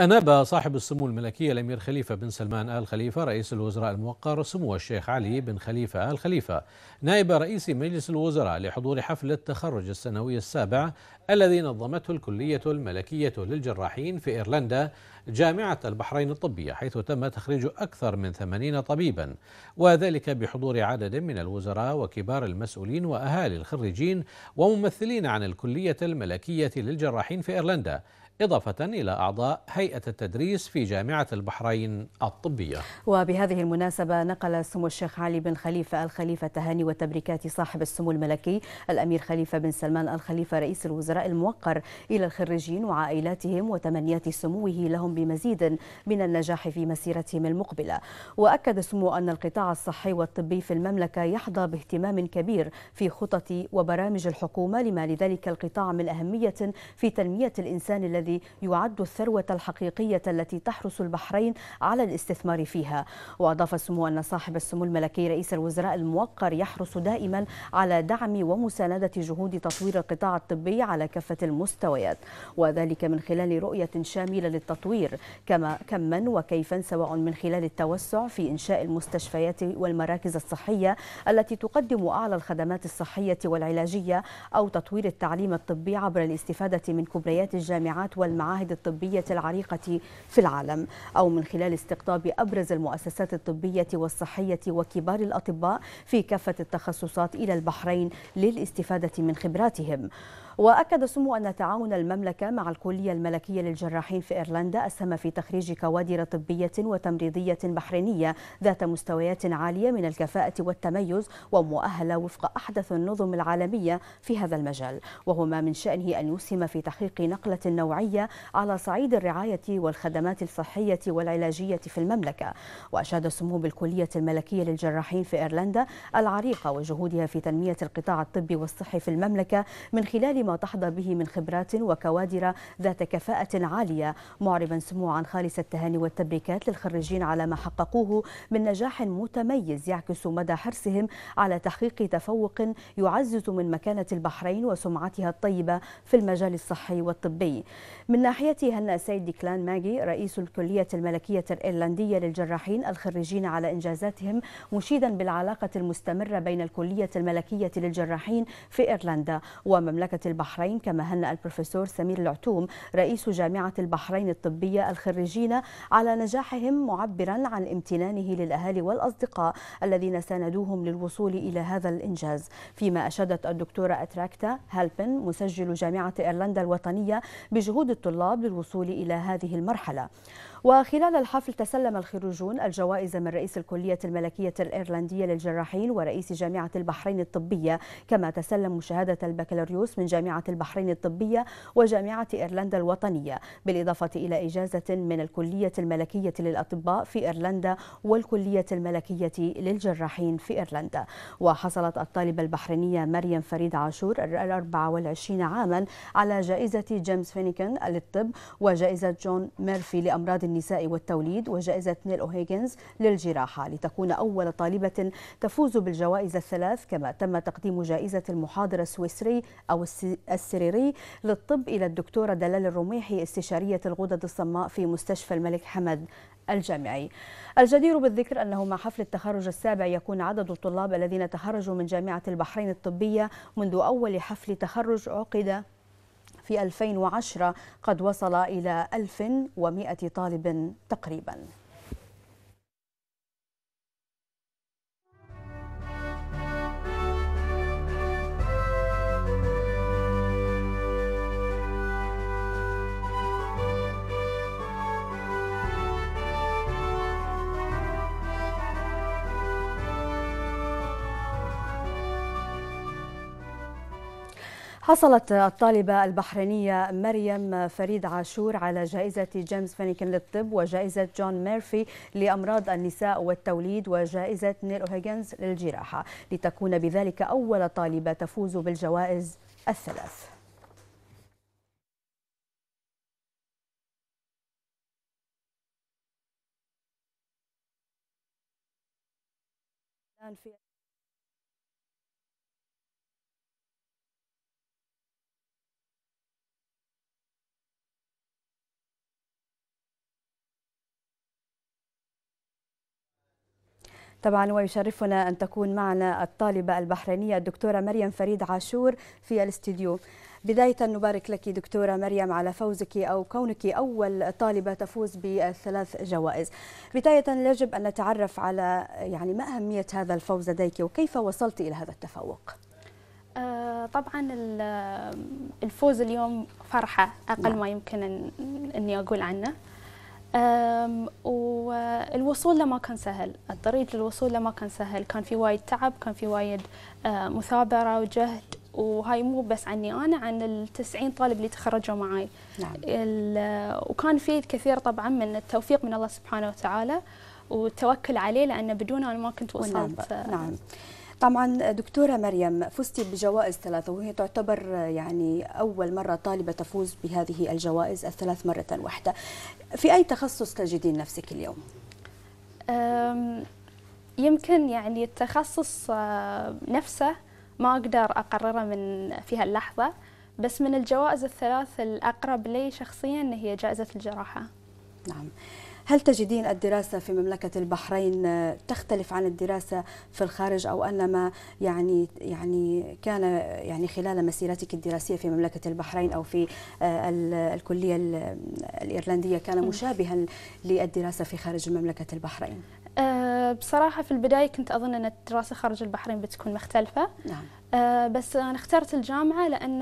أناب صاحب السمو الملكي الأمير خليفة بن سلمان آل خليفة رئيس الوزراء الموقر سمو الشيخ علي بن خليفة آل خليفة نائب رئيس مجلس الوزراء لحضور حفل التخرج السنوي السابع الذي نظمته الكلية الملكية للجراحين في إيرلندا جامعة البحرين الطبية حيث تم تخريج أكثر من ثمانين طبيبا وذلك بحضور عدد من الوزراء وكبار المسؤولين وأهالي الخريجين وممثلين عن الكلية الملكية للجراحين في إيرلندا إضافة إلى أعضاء هيئة هيئة التدريس في جامعة البحرين الطبية وبهذه المناسبة نقل سمو الشيخ علي بن خليفة الخليفة تهاني وتبريكات صاحب السمو الملكي الأمير خليفة بن سلمان الخليفة رئيس الوزراء الموقر إلى الخريجين وعائلاتهم وتمنيات سموه لهم بمزيد من النجاح في مسيرتهم المقبلة وأكد سمو أن القطاع الصحي والطبي في المملكة يحظى باهتمام كبير في خطط وبرامج الحكومة لما لذلك القطاع من أهمية في تنمية الإنسان الذي يعد الثروة الحقيقية الحقيقية التي تحرص البحرين على الاستثمار فيها وأضاف سمو أن صاحب السمو الملكي رئيس الوزراء الموقر يحرص دائما على دعم ومساندة جهود تطوير القطاع الطبي على كافة المستويات وذلك من خلال رؤية شاملة للتطوير كما كما وكيفا سواء من خلال التوسع في إنشاء المستشفيات والمراكز الصحية التي تقدم أعلى الخدمات الصحية والعلاجية أو تطوير التعليم الطبي عبر الاستفادة من كبريات الجامعات والمعاهد الطبية العريقة العريقة في العالم أو من خلال استقطاب أبرز المؤسسات الطبية والصحية وكبار الأطباء في كافة التخصصات إلى البحرين للاستفادة من خبراتهم وأكد سمو أن تعاون المملكة مع الكلية الملكية للجراحين في إيرلندا أسهم في تخريج كوادر طبية وتمريضية بحرينية ذات مستويات عالية من الكفاءة والتميز ومؤهلة وفق أحدث النظم العالمية في هذا المجال وهو ما من شأنه أن يسهم في تحقيق نقلة نوعية على صعيد الرعاية والخدمات الصحية والعلاجية في المملكة وأشاد سمو بالكلية الملكية للجراحين في إيرلندا العريقة وجهودها في تنمية القطاع الطبي والصحي في المملكة من خلال ما تحظى به من خبرات وكوادر ذات كفاءة عالية معربا سموعا خالص التهاني والتبريكات للخريجين على ما حققوه من نجاح متميز يعكس مدى حرصهم على تحقيق تفوق يعزز من مكانة البحرين وسمعتها الطيبة في المجال الصحي والطبي من ناحية هنا سيد ديكلان ماجي رئيس الكلية الملكية الإيرلندية للجراحين الخريجين على إنجازاتهم مشيدا بالعلاقة المستمرة بين الكلية الملكية للجراحين في إيرلندا ومملكة البحرين كما هنأ البروفيسور سمير العتوم رئيس جامعة البحرين الطبية الخريجين على نجاحهم معبرا عن امتنانه للأهالي والأصدقاء الذين ساندوهم للوصول إلى هذا الإنجاز فيما أشادت الدكتورة أتراكتا هالبن مسجل جامعة إيرلندا الوطنية بجهود الطلاب للوصول إلى هذه المرحلة وخلال الحفل تسلم الخريجون الجوائز من رئيس الكلية الملكية الإيرلندية للجراحين ورئيس جامعة البحرين الطبية كما تسلموا شهادة البكالوريوس من جامعة البحرين الطبية وجامعة إيرلندا الوطنية بالإضافة إلى إجازة من الكلية الملكية للأطباء في إيرلندا والكلية الملكية للجراحين في إيرلندا وحصلت الطالبة البحرينية مريم فريد عاشور الأربعة والعشرين عاما على جائزة جيمس فينيكن للطب وجائزة جون ميرفي لأمراض النساء والتوليد وجائزة نيل أوهيغنز للجراحة لتكون أول طالبة تفوز بالجوائز الثلاث كما تم تقديم جائزة المحاضر السويسري أو السريري للطب إلى الدكتورة دلال الرميحي استشارية الغدد الصماء في مستشفى الملك حمد الجامعي الجدير بالذكر أنه مع حفل التخرج السابع يكون عدد الطلاب الذين تخرجوا من جامعة البحرين الطبية منذ أول حفل تخرج عقد في 2010 قد وصل إلى 1100 طالب تقريباً حصلت الطالبة البحرينية مريم فريد عاشور على جائزة جيمس فينيكن للطب وجائزة جون ميرفي لأمراض النساء والتوليد وجائزة نيل أوهيغنز للجراحة لتكون بذلك أول طالبة تفوز بالجوائز الثلاث في طبعا ويشرفنا أن تكون معنا الطالبة البحرينية الدكتورة مريم فريد عاشور في الاستديو بداية نبارك لك دكتورة مريم على فوزك أو كونك أول طالبة تفوز بثلاث جوائز بداية يجب أن نتعرف على يعني ما أهمية هذا الفوز لديك وكيف وصلت إلى هذا التفوق آه، طبعا الفوز اليوم فرحة أقل نعم. ما يمكن أني أقول عنه والوصول له ما كان سهل الطريق للوصول له ما كان سهل كان في وايد تعب كان في وايد أه، مثابرة وجهد وهاي مو بس عني انا عن التسعين طالب اللي تخرجوا معي نعم. وكان في كثير طبعا من التوفيق من الله سبحانه وتعالى والتوكل عليه لانه بدونه انا ما كنت وصلت نعم. نعم. طبعا دكتوره مريم فزتي بجوائز ثلاثه وهي تعتبر يعني اول مره طالبه تفوز بهذه الجوائز الثلاث مره واحده في اي تخصص تجدين نفسك اليوم يمكن يعني التخصص آه، نفسه ما اقدر اقرره من في هاللحظه بس من الجوائز الثلاث الاقرب لي شخصيا هي جائزه الجراحه نعم هل تجدين الدراسة في مملكة البحرين آه، تختلف عن الدراسة في الخارج أو أن ما يعني يعني كان يعني خلال مسيرتك الدراسية في مملكة البحرين أو في آه، الكلية الإيرلندية كان مشابها للدراسة في خارج مملكة البحرين؟ آه، بصراحة في البداية كنت أظن أن الدراسة خارج البحرين بتكون مختلفة نعم آه، بس أنا اخترت الجامعة لأن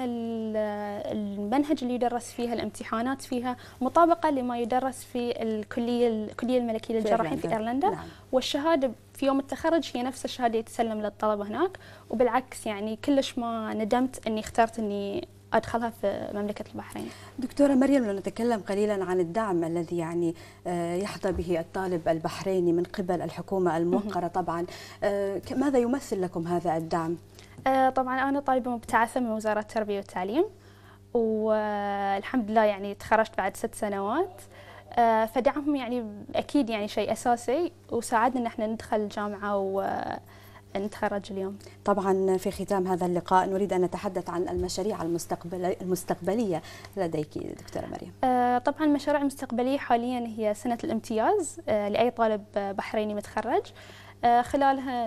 المنهج اللي يدرس فيها الامتحانات فيها مطابقة لما يدرس في الكلية الكلية الملكية للجراحين في إيرلندا نعم. والشهادة في يوم التخرج هي نفس الشهادة يتسلم للطلبة هناك وبالعكس يعني كلش ما ندمت أني اخترت أني ادخلها في مملكه البحرين. دكتوره مريم لو نتكلم قليلا عن الدعم الذي يعني آه، يحظى به الطالب البحريني من قبل الحكومه الموقره طبعا آه، ماذا يمثل لكم هذا الدعم؟ آه، طبعا أنا طالبة مبتعثة من وزارة التربية والتعليم والحمد لله يعني تخرجت بعد ست سنوات آه، فدعمهم يعني أكيد يعني شيء أساسي وساعدنا إن احنا ندخل الجامعة و نتخرج اليوم طبعا في ختام هذا اللقاء نريد أن نتحدث عن المشاريع المستقبل المستقبلية لديك دكتورة مريم آه، طبعا المشاريع المستقبلية حاليا هي سنة الامتياز لأي طالب بحريني متخرج آه، خلالها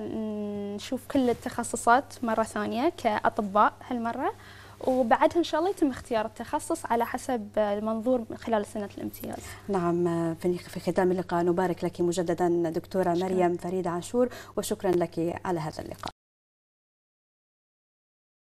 نشوف كل التخصصات مرة ثانية كأطباء هالمرة وبعدها ان شاء الله يتم اختيار التخصص على حسب المنظور خلال سنه الامتياز. نعم في في ختام اللقاء نبارك لك مجددا دكتوره شكرا. مريم فريد عاشور وشكرا لك على هذا اللقاء.